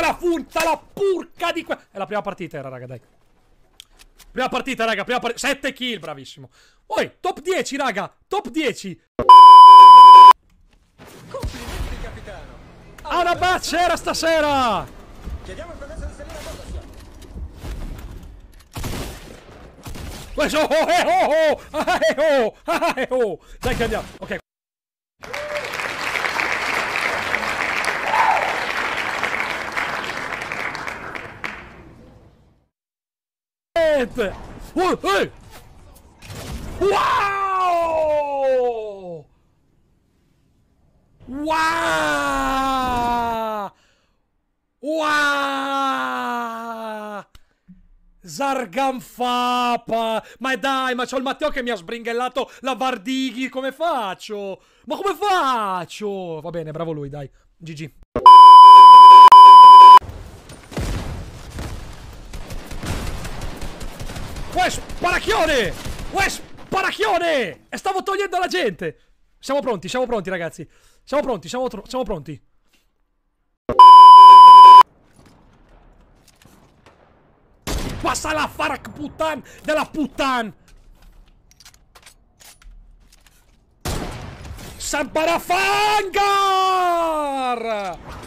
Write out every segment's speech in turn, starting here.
Porca la funza, la purca di qua. È la prima partita era, raga, dai. Prima partita, raga, prima partita. 7 kill, bravissimo. Poi, top 10, raga, top 10. Complimenti, capitano. Anabà c'era stasera. Chiediamo il permesso di salire a bordo, oh, eh, oh, oh, eh, oh, oh, oh, oh, oh, dai che andiamo. Ok. Step! Oh, hey! Wow! Wow! Wow! Zarganfapa! Ma dai, ma c'ho il Matteo che mi ha sbringellato la Vardighi, come faccio? Ma come faccio? Va bene, bravo lui, dai. GG. Uè, sparacchione! Uè, sparacchione! E stavo togliendo la gente! Siamo pronti, siamo pronti, ragazzi. Siamo pronti, siamo, siamo pronti. Passa la farak puttana della puttana! Samparafangar!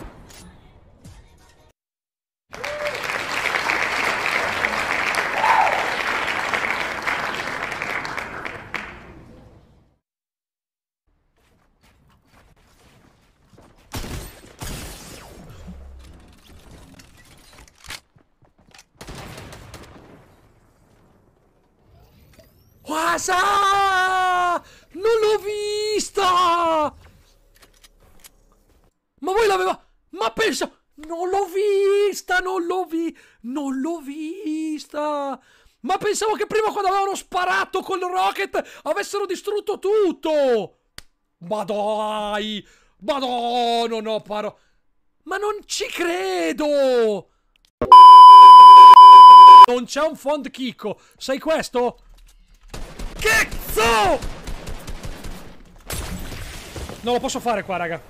casa! Non l'ho vista! Ma voi l'aveva... Ma pensa... Non l'ho vista, non l'ho vi... Non l'ho vista! Ma pensavo che prima quando avevano sparato col rocket avessero distrutto tutto! Ma dai! Ma no, non ho paro... Ma non ci credo! Non c'è un fond chicco. Sai questo? cazzo! Non lo posso fare qua, raga.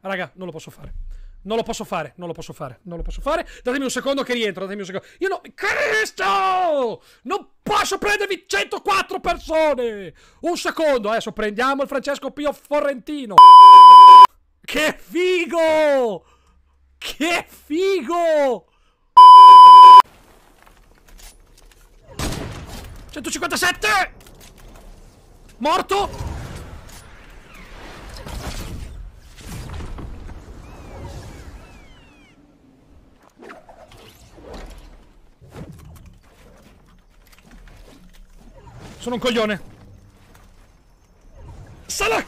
Raga, non lo posso fare. Non lo posso fare, non lo posso fare, non lo posso fare. Datemi un secondo che rientro, datemi un secondo. Io no... Cristo! Non posso prendervi 104 persone! Un secondo, adesso prendiamo il Francesco Pio Forrentino. Che figo! Che figo! 157! Morto! Sono un coglione. Sala!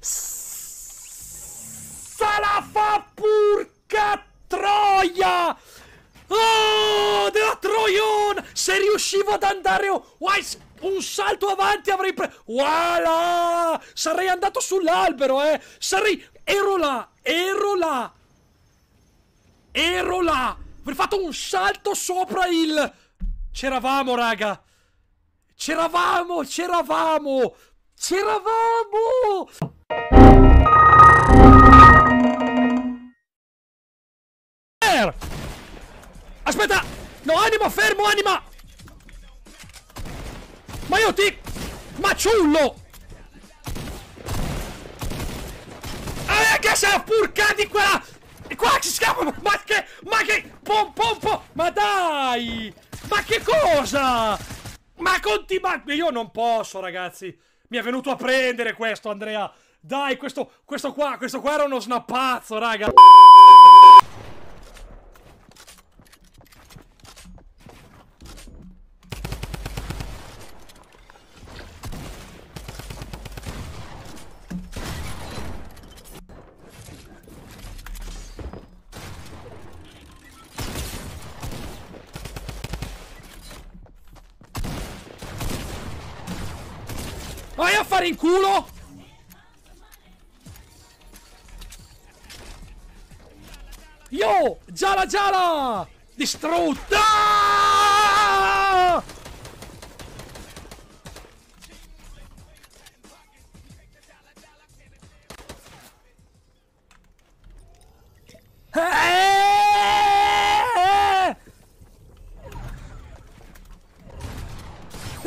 Sala fa purca troia! Oh, della Troion! Se riuscivo ad andare oh, un salto avanti avrei preso... Voilà! Sarei andato sull'albero, eh! Sarei... Ero là! Ero là! Ero là! Avrei fatto un salto sopra il... C'eravamo, raga! C'eravamo! C'eravamo! C'eravamo! Aspetta! No, anima, fermo, anima! Ma io ti... Ma ciullo! Ah, che sei purca di quella... E qua ci scappa! Ma che... Ma che... Pom, pom, pom! Ma dai! Ma che cosa? Ma continua... Io non posso, ragazzi! Mi è venuto a prendere questo, Andrea! Dai, questo... Questo qua... Questo qua era uno snappazzo, raga! Vai a fare in culo! Yo! Giala giala! Distrutta!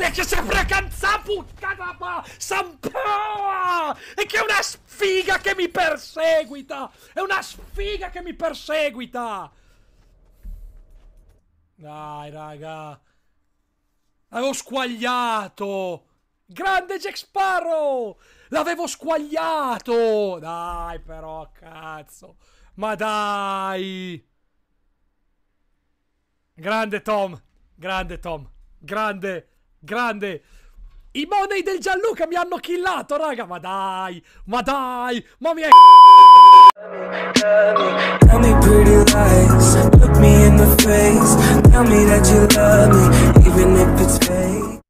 e che sembra canzaputtana ma Sampoa! E che è una sfiga che mi perseguita! È una sfiga che mi perseguita! Dai, raga. L'avevo squagliato! Grande Jack Sparrow! L'avevo squagliato! Dai, però, cazzo. Ma dai! Grande Tom! Grande Tom! Grande! Grande! I money del Gianluca mi hanno killato, raga! Ma dai! Ma dai! Ma mi è... Tell me pretty lies, look me in the face, tell me that you love me, even if it's fake.